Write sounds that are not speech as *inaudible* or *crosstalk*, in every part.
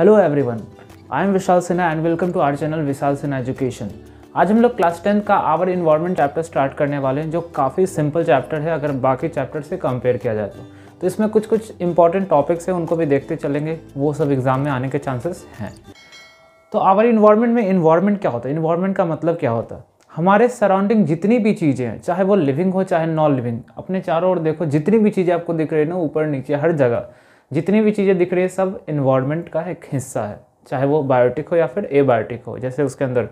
hello everyone I am Vishal Sinha and welcome to our channel Vishal Sinha education आज हम लोग class tenth का आवर इन्वायरमेंट चैप्टर स्टार्ट करने वाले हैं जो काफ़ी सिंपल चैप्टर है अगर बाकी चैप्टर से कंपेयर किया जाए तो तो इसमें कुछ कुछ इंपॉर्टेंट टॉपिक्स हैं उनको भी देखते चलेंगे वो सब एग्ज़ाम में आने के चांसेस हैं तो आवर इन्वायरमेंट में इन्वायरमेंट क्या होता है इन्वायरमेंट का मतलब क्या होता है हमारे सराउंडिंग जितनी भी चीज़ें हैं चाहे वो लिविंग हो चाहे नॉन लिविंग अपने चारों ओर देखो जितनी भी चीज़ें आपको दिख रही है ना ऊपर नीचे हर जगह जितनी भी चीज़ें दिख रही है सब इन्वायरमेंट का एक हिस्सा है चाहे वो बायोटिक हो या फिर एबायोटिक हो जैसे उसके अंदर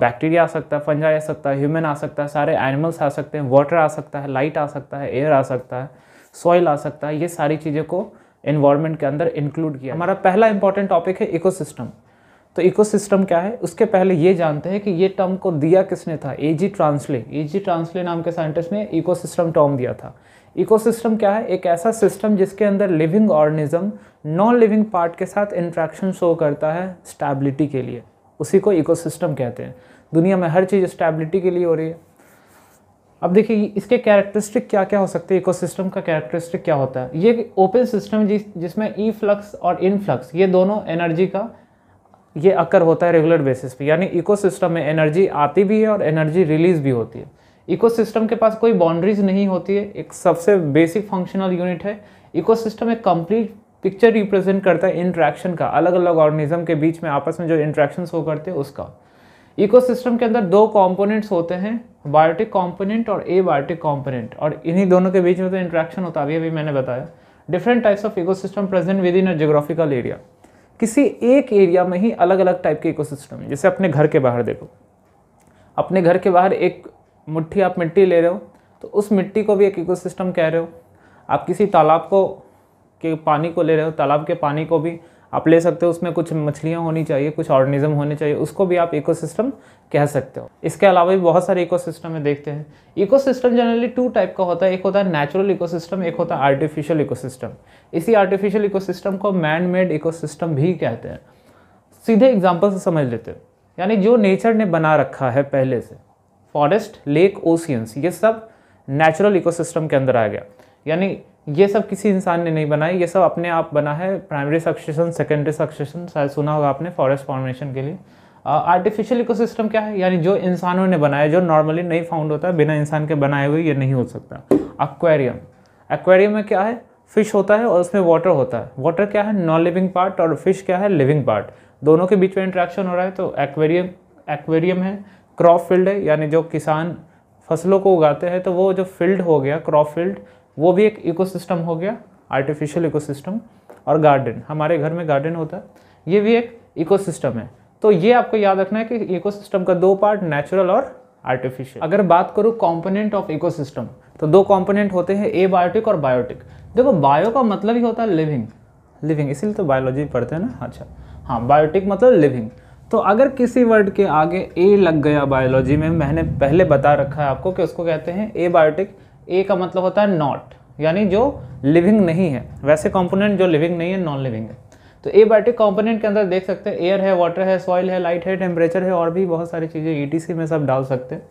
बैक्टीरिया आ सकता है फंजाई आ सकता है ह्यूमन आ सकता है सारे एनिमल्स आ सकते हैं वाटर आ सकता है लाइट आ सकता है एयर आ सकता है सॉइल आ सकता है ये सारी चीज़ें को इन्वायरमेंट के अंदर इंक्लूड किया हमारा पहला इंपॉर्टेंट टॉपिक है इको तो इको क्या है उसके पहले ये जानते हैं कि ये टर्म को दिया किसने था ए जी ट्रांसले ए जी ट्रांसले नाम के साइंटिस्ट ने इको टर्म दिया था इकोसिस्टम क्या है एक ऐसा सिस्टम जिसके अंदर living organism non living part के साथ इंट्रैक्शन शो करता है स्टेबिलिटी के लिए उसी को इकोसिस्टम कहते हैं दुनिया में हर चीज़ स्टैबिलिटी के लिए हो रही है अब देखिए इसके कैरेक्टरिस्टिक क्या क्या हो सकते हैं इकोसिस्टम का कैरेक्टरिस्टिक क्या होता है ये ओपन सिस्टम जिस जिसमें ई फ्लक्स और इनफ्लक्स ये दोनों एनर्जी का ये अक्कर होता है रेगुलर बेसिस पे यानी इकोसिस्टम में एनर्जी आती भी है और एनर्जी रिलीज भी होती है इकोसिस्टम के पास कोई बाउंड्रीज नहीं होती है एक सबसे बेसिक फंक्शनल यूनिट है इकोसिस्टम एक कंप्लीट पिक्चर रिप्रेजेंट करता है इंट्रैक्शन का अलग अलग ऑर्गेनिज्म के बीच में आपस में जो इंट्रैक्शन हो करते हैं उसका इकोसिस्टम के अंदर दो कंपोनेंट्स होते हैं बायोटिक कंपोनेंट और ए बायोटिक कॉम्पोनेंट और इन्हीं दोनों के बीच में तो इंट्रैक्शन होता है अभी मैंने बताया different types of system present within a geographical area किसी एक एरिया में ही अलग अलग टाइप के इकोसिस्टम जैसे अपने घर के बाहर देखो अपने घर के बाहर एक मुट्ठी आप मिट्टी ले रहे हो तो उस मिट्टी को भी एक इकोसिस्टम कह रहे हो आप किसी तालाब को के पानी को ले रहे हो तालाब के पानी को भी आप ले सकते हो उसमें कुछ मछलियाँ होनी चाहिए कुछ ऑर्गेनिज्म होने चाहिए उसको भी आप इकोसिस्टम कह सकते हो इसके अलावा भी बहुत सारे इकोसिस्टम में देखते हैं इकोसिस्टम जनरली टू टाइप का होता है एक होता है नेचुरल इकोसिस्टम एक होता है आर्टिफिशियल इकोसिस्टम इसी आर्टिफिशियल इकोसिस्टम को मैन मेड इकोसिस्टम भी कहते हैं सीधे एग्जाम्पल से समझ लेते हैं यानी जो नेचर ने बना रखा है पहले से फॉरेस्ट लेक ओशियंस ये सब नेचुरल इकोसिस्टम के अंदर आ गया यानी ये सब किसी इंसान ने नहीं बनाया ये सब अपने आप बना है प्राइमरी सक्सेशन सेकेंडरी सक्सेशन शायद सुना होगा आपने फॉरेस्ट फॉर्मेशन के लिए आर्टिफिशियल uh, इकोसिस्टम क्या है यानी जो इंसानों ने बनाया जो नॉर्मली नहीं फाउंड होता है बिना इंसान के बनाए हुए ये नहीं हो सकता एक्वेरियम एक्वेरियम में क्या है फिश होता है और उसमें वाटर होता है वाटर क्या है नॉन लिविंग पार्ट और फिश क्या है लिविंग पार्ट दोनों के बीच में इंट्रैक्शन हो रहा है तो एक्वेरियम एक्वेरियम है क्रॉप फील्ड है यानी जो किसान फसलों को उगाते हैं तो वो जो फील्ड हो गया क्रॉप फील्ड वो भी एक इकोसिस्टम हो गया आर्टिफिशियल इकोसिस्टम और गार्डन हमारे घर में गार्डन होता है ये भी एक इकोसिस्टम है तो ये आपको याद रखना है कि इकोसिस्टम का दो पार्ट नेचुरल और आर्टिफिशियल अगर बात करूँ कॉम्पोनेंट ऑफ इकोसिस्टम तो दो कॉम्पोनेंट होते हैं ए बायोटिक और बायोटिक देखो बायो का मतलब ही होता है लिविंग लिविंग इसीलिए तो बायोलॉजी पढ़ते हैं ना अच्छा हाँ बायोटिक मतलब लिविंग तो अगर किसी वर्ड के आगे ए लग गया बायोलॉजी में मैंने पहले बता रखा है आपको कि उसको कहते हैं ए बायोटिक ए का मतलब होता है नॉट यानी जो लिविंग नहीं है वैसे कंपोनेंट जो लिविंग नहीं है नॉन लिविंग है तो ए बायोटिक कॉम्पोनेंट के अंदर देख सकते हैं एयर है वाटर है सॉइल है लाइट है टेम्परेचर है और भी बहुत सारी चीज़ें सी में सब डाल सकते हैं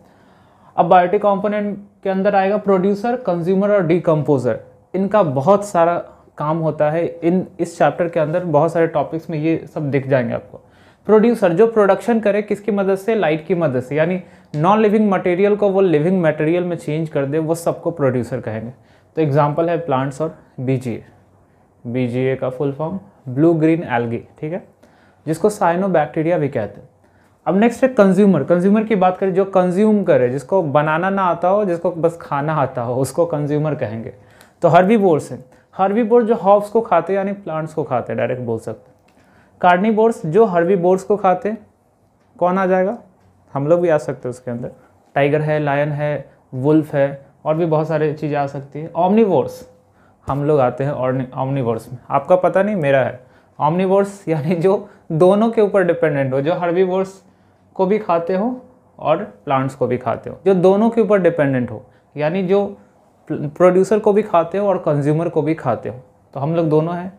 अब बायोटिक कॉम्पोनेंट के अंदर आएगा प्रोड्यूसर कंज्यूमर और डिकम्पोजर इनका बहुत सारा काम होता है इन इस चैप्टर के अंदर बहुत सारे टॉपिक्स में ये सब दिख जाएंगे आपको प्रोड्यूसर जो प्रोडक्शन करे किसकी मदद से लाइट की मदद से यानी नॉन लिविंग मटेरियल को वो लिविंग मटेरियल में चेंज कर दे वो सबको प्रोड्यूसर कहेंगे तो एग्जाम्पल है प्लांट्स और बीजीए बीजीए का full form blue green algae ठीक है जिसको साइनो बैक्टीरिया भी कहते हैं अब नेक्स्ट है कंज्यूमर कंज्यूमर की बात करें जो कंज्यूम करे जिसको बनाना ना आता हो जिसको बस खाना आता हो उसको कंज्यूमर कहेंगे तो हर्बीबोर्स हैं हर्बीबोर जो हॉब्स को खाते हैं यानी प्लांट्स को खाते हैं डायरेक्ट बोल सकते हैं कार्निवोर्स जो बोर्ड्स को खाते हैं कौन आ जाएगा हम लोग भी आ सकते हैं उसके अंदर टाइगर है लायन है वुल्फ है और भी बहुत सारी चीज़ें आ सकती है ऑमनीवोर्स हम लोग आते हैं ऑमनीवोर्स में आपका पता नहीं मेरा है ऑमनीवोर्स *laughs* यानी जो दोनों के ऊपर डिपेंडेंट हो जो हर्बीवोर्स को भी खाते हो और प्लांट्स को भी खाते हो जो दोनों के ऊपर डिपेंडेंट हो यानी जो प्रोड्यूसर को भी खाते हो और कंज्यूमर को भी खाते हो तो हम लोग दोनों हैं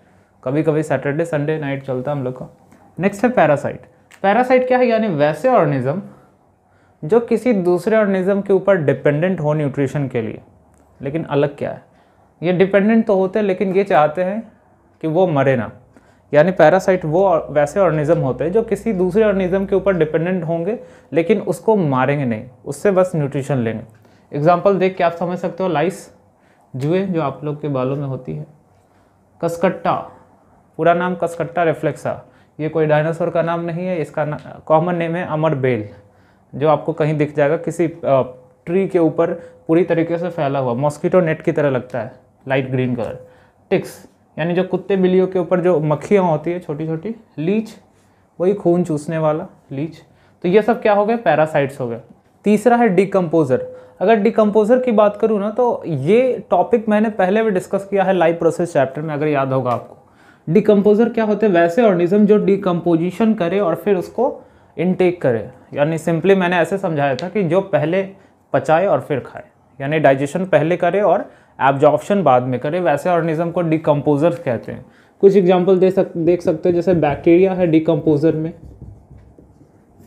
कभी कभी सैटरडे संडे नाइट चलता है हम लोग का नेक्स्ट है पैरासाइट पैरासाइट क्या है यानी वैसे ऑर्गेनिज्म जो किसी दूसरे ऑर्गेनिज्म के ऊपर डिपेंडेंट हो न्यूट्रिशन के लिए लेकिन अलग क्या है ये डिपेंडेंट तो होते हैं लेकिन ये चाहते हैं कि वो मरे ना यानी पैरासाइट वो वैसे ऑर्गेनिज्म होते हैं जो किसी दूसरे ऑर्गेनिज्म के ऊपर डिपेंडेंट होंगे लेकिन उसको मारेंगे नहीं उससे बस न्यूट्रिशन लेंगे एग्जाम्पल देख के आप समझ सकते हो लाइस जुए जो आप लोग के बालों में होती है कसकट्टा पूरा नाम कसकट्टा रिफ्लेक्सा ये कोई डायनासोर का नाम नहीं है इसका कॉमन नेम है अमर बेल जो आपको कहीं दिख जाएगा किसी ट्री के ऊपर पूरी तरीके से फैला हुआ मॉस्किटो नेट की तरह लगता है लाइट ग्रीन कलर टिक्स यानी जो कुत्ते बिल्लियों के ऊपर जो मक्खियाँ होती है छोटी छोटी लीच वही खून चूसने वाला लीच तो ये सब क्या हो गया पैरासाइट्स हो गया तीसरा है डिकम्पोज़र अगर डिकम्पोज़र की बात करूँ ना तो ये टॉपिक मैंने पहले भी डिस्कस किया है लाइव प्रोसेस चैप्टर में अगर याद होगा आपको डिकम्पोजर क्या होते हैं वैसे ऑर्गेनिज्म जो डिकम्पोजिशन करे और फिर उसको इनटेक करे यानी सिंपली मैंने ऐसे समझाया था कि जो पहले पचाए और फिर खाए यानी डाइजेशन पहले करे और एब्जॉर्प्शन बाद में करे वैसे ऑर्गेनिज्म को डिकम्पोजर कहते हैं कुछ एग्जाम्पल दे सक देख सकते हो जैसे बैक्टीरिया है डिकम्पोजर में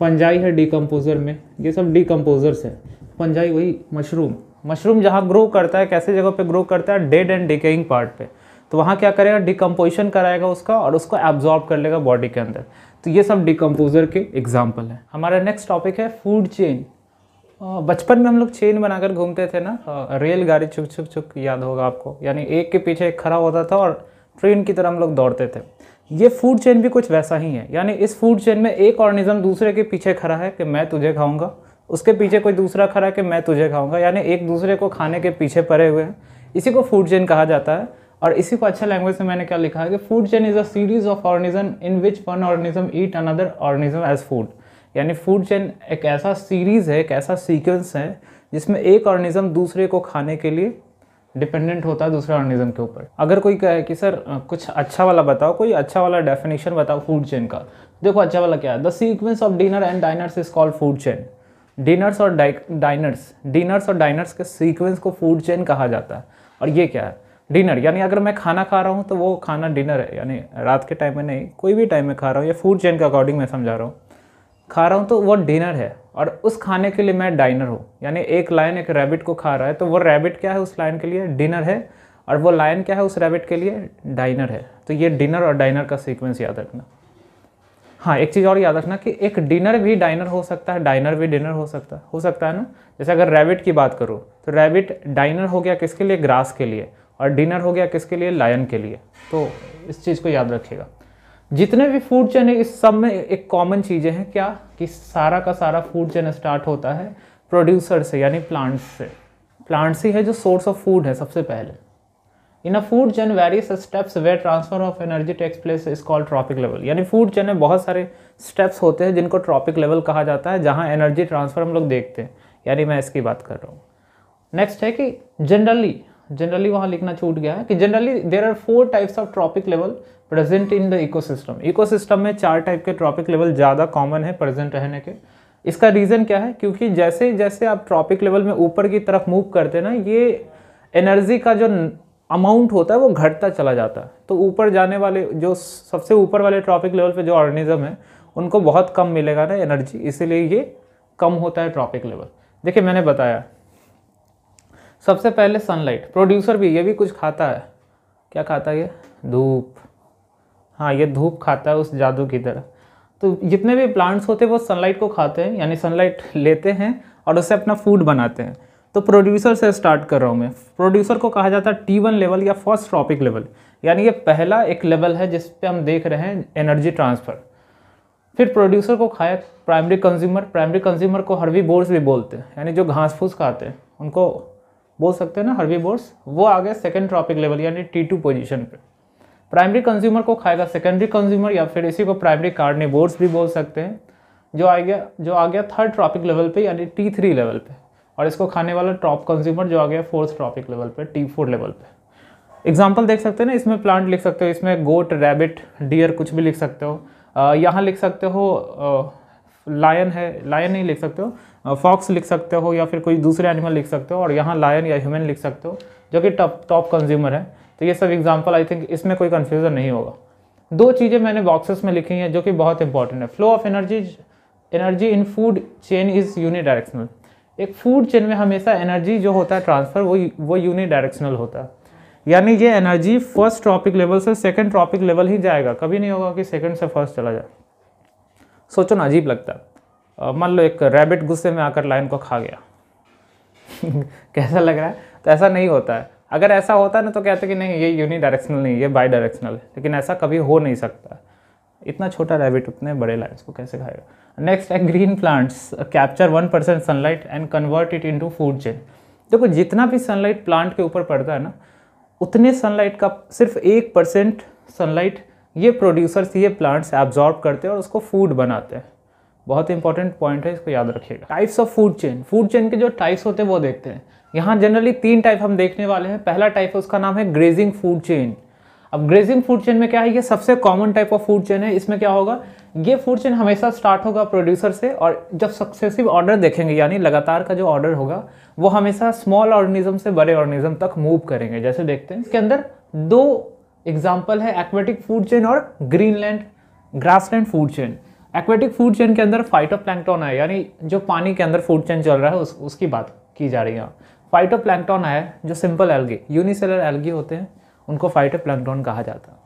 फंजाई है डिकम्पोजर में ये सब डिकम्पोजर्स है फंजाई वही मशरूम मशरूम जहाँ ग्रो करता है कैसे जगह पे ग्रो करता है डेड एंड डिकेइंग पार्ट पे तो वहाँ क्या करेगा डिकम्पोजिशन कराएगा उसका और उसको एब्जॉर्ब कर लेगा बॉडी के अंदर तो ये सब डिकम्पोजर के एग्जाम्पल हैं हमारा नेक्स्ट टॉपिक है फूड चेन बचपन में हम लोग चेन बनाकर घूमते थे ना रेलगाड़ी छुक छुक छुक याद होगा आपको यानी एक के पीछे एक खड़ा होता था और ट्रेन की तरह हम लोग दौड़ते थे ये फूड चेन भी कुछ वैसा ही है यानी इस फूड चेन में एक ऑर्गेनिज्म दूसरे के पीछे खड़ा है कि मैं तुझे खाऊंगा उसके पीछे कोई दूसरा खड़ा है कि मैं तुझे खाऊंगा यानी एक दूसरे को खाने के पीछे पड़े हुए हैं इसी को फूड चेन कहा जाता है और इसी को अच्छा लैंग्वेज में मैंने क्या लिखा है कि food chain is a series of organism in which one organism eat another organism as food यानी फूड चेन एक ऐसा सीरीज़ है एक ऐसा सीक्वेंस है जिसमें एक ऑर्गेनिज्म दूसरे को खाने के लिए डिपेंडेंट होता है दूसरे ऑर्गेनिज्म के ऊपर अगर कोई कहे कि सर कुछ अच्छा वाला बताओ कोई अच्छा वाला डेफिनेशन बताओ फूड चेन का देखो अच्छा वाला क्या है the sequence of dinner and diners is called food chain dinners और डाइनर्स डिनर्स और डाइनर्स के सीक्वेंस को फूड चेन कहा जाता है और ये क्या है डिनर यानी अगर मैं खाना खा रहा हूँ तो वो खाना डिनर है यानी रात के टाइम में नहीं कोई भी टाइम में खा रहा हूँ या फूड चेन के अकॉर्डिंग मैं समझा रहा हूँ खा रहा हूँ तो वो डिनर है और उस खाने के लिए मैं डाइनर हूँ यानी एक लाइन एक रैबिट को खा रहा है तो वो रैबिट क्या है उस लाइन के लिए डिनर है और वो लाइन क्या है उस रैबिट के लिए डाइनर है तो ये डिनर और डाइनर का सीक्वेंस याद रखना हाँ एक चीज़ और याद रखना कि एक डिनर भी डाइनर हो सकता है डाइनर भी डिनर हो सकता है हो सकता है ना जैसे अगर रैबिट की बात करूँ तो रैबिट डाइनर हो गया किसके लिए ग्रास के लिए और डिनर हो गया किसके लिए लायन के लिए तो इस चीज़ को याद रखिएगा जितने भी फूड चेन है इस सब में एक कॉमन चीज़ें हैं क्या कि सारा का सारा फूड चेन स्टार्ट होता है प्रोड्यूसर से यानी प्लांट्स से प्लांट्स ही है जो सोर्स ऑफ फूड है सबसे पहले in a food chain various steps where transfer of energy takes place is called trophic level यानी फूड चेन में बहुत सारे स्टेप्स होते हैं जिनको ट्रॉपिक लेवल कहा जाता है जहाँ एनर्जी ट्रांसफर हम लोग देखते हैं यानी मैं इसकी बात कर रहा हूँ नेक्स्ट है कि जनरली जनरली वहाँ लिखना छूट गया है कि generally there are four types of trophic level present in the ecosystem ecosystem में चार टाइप के ट्रॉपिक लेवल ज़्यादा कॉमन है प्रेजेंट रहने के इसका रीज़न क्या है क्योंकि जैसे जैसे आप ट्रॉपिक लेवल में ऊपर की तरफ मूव करते ना ये एनर्जी का जो अमाउंट होता है वो घटता चला जाता है तो ऊपर जाने वाले जो सबसे ऊपर वाले ट्रॉपिक लेवल पे जो ऑर्गेनिज्म है उनको बहुत कम मिलेगा ना एनर्जी इसीलिए ये कम होता है ट्रॉपिक लेवल देखिए मैंने बताया सबसे पहले सनलाइट प्रोड्यूसर भी ये भी कुछ खाता है क्या खाता है ये धूप हाँ ये धूप खाता है उस जादू की तरह तो जितने भी प्लांट्स होते हैं वो सनलाइट को खाते हैं यानी सनलाइट लेते हैं और उससे अपना फूड बनाते हैं तो प्रोड्यूसर से स्टार्ट कर रहा हूँ मैं प्रोड्यूसर को कहा जाता है टी वन लेवल या फर्स्ट ट्रॉपिक लेवल यानी ये पहला एक लेवल है जिस पर हम देख रहे हैं एनर्जी ट्रांसफ़र फिर प्रोड्यूसर को खाया प्राइमरी कंज्यूमर प्राइमरी कंज्यूमर को हर्वी बोर्स भी बोलते हैं यानी जो घास फूस खाते हैं उनको बोल सकते हैं ना हर्बीबोर्स वो आ गए सेकेंड ट्रॉपिक लेवल यानी टी टू पोजिशन पर प्राइमरी कंज्यूमर को खाएगा सेकेंडरी कंज्यूमर या फिर इसी को प्राइमरी बोर्ड्स भी बोल सकते हैं जो आ गया जो आ गया थर्ड ट्रॉपिक लेवल पे यानी टी थ्री लेवल पे और इसको खाने वाला टॉप कंज्यूमर जो आ गया फोर्थ ट्रॉपिक लेवल पे टी फोर लेवल पे एग्जाम्पल देख सकते हैं ना इसमें प्लांट लिख सकते हो इसमें गोट रैबिट डियर कुछ भी लिख सकते हो यहाँ लिख सकते हो लायन है लायन नहीं लिख सकते हो फॉक्स लिख सकते हो या फिर कोई दूसरे एनिमल लिख सकते हो और यहाँ लायन या ह्यूमन लिख सकते हो जो कि टॉप टॉप कंज्यूमर है तो ये सब एग्जाम्पल आई थिंक इसमें कोई कन्फ्यूज़न नहीं होगा दो चीज़ें मैंने बॉक्सेस में लिखी हैं जो कि बहुत इंपॉर्टेंट है flow of energy energy in food chain is directional एक फूड चेन में हमेशा एनर्जी जो होता है ट्रांसफ़र वो वो डायरेक्शनल होता है यानी ये एनर्जी फर्स्ट ट्रॉपिक लेवल से सेकंड ट्रॉपिक लेवल ही जाएगा कभी नहीं होगा कि सेकंड से फर्स्ट चला जाए सोचो ना अजीब लगता है मान लो एक रैबिट गुस्से में आकर लायन को खा गया *laughs* कैसा लग रहा है तो ऐसा नहीं होता है अगर ऐसा होता है ना तो कहते कि नहीं ये यूनि डायरेक्शनल नहीं ये बाई डायरेक्शनल है लेकिन ऐसा कभी हो नहीं सकता इतना छोटा रैबिट उतने बड़े लाइन्स को कैसे खाएगा नेक्स्ट है green plants capture one percent sunlight and convert it into food chain देखो जितना भी सनलाइट प्लांट के ऊपर पड़ता है ना उतने सनलाइट का सिर्फ एक परसेंट सनलाइट ये प्रोड्यूसर्स ये प्लांट्स एब्जॉर्ब करते हैं और उसको फूड बनाते हैं बहुत इंपॉर्टेंट पॉइंट है इसको याद रखिएगा types of food chain food chain के जो टाइप्स होते हैं वो देखते हैं यहाँ जनरली तीन टाइप हम देखने वाले हैं पहला टाइप है उसका नाम है ग्रेजिंग फूड चेन अब ग्रेजिंग फूड चेन में क्या है ये सबसे common type of food chain है इसमें क्या होगा ये फूड चेन हमेशा स्टार्ट होगा प्रोड्यूसर से और जब सक्सेसिव ऑर्डर देखेंगे यानी लगातार का जो ऑर्डर होगा वो हमेशा स्मॉल ऑर्गेनिज्म से बड़े ऑर्गेनिज्म तक मूव करेंगे जैसे देखते हैं इसके अंदर दो एग्जाम्पल है एक्वेटिक फूड चेन और Greenland grassland food chain aquatic food chain के अंदर फाइटोप्लैंक्टन है यानी जो पानी के अंदर फूड चेन चल रहा है उस, उसकी बात की जा रही है फाइटोप्लैंक्टन है जो सिंपल एल्गी यूनिसेलर एल्गी होते हैं उनको फाइटोप्लैंक्टन कहा जाता है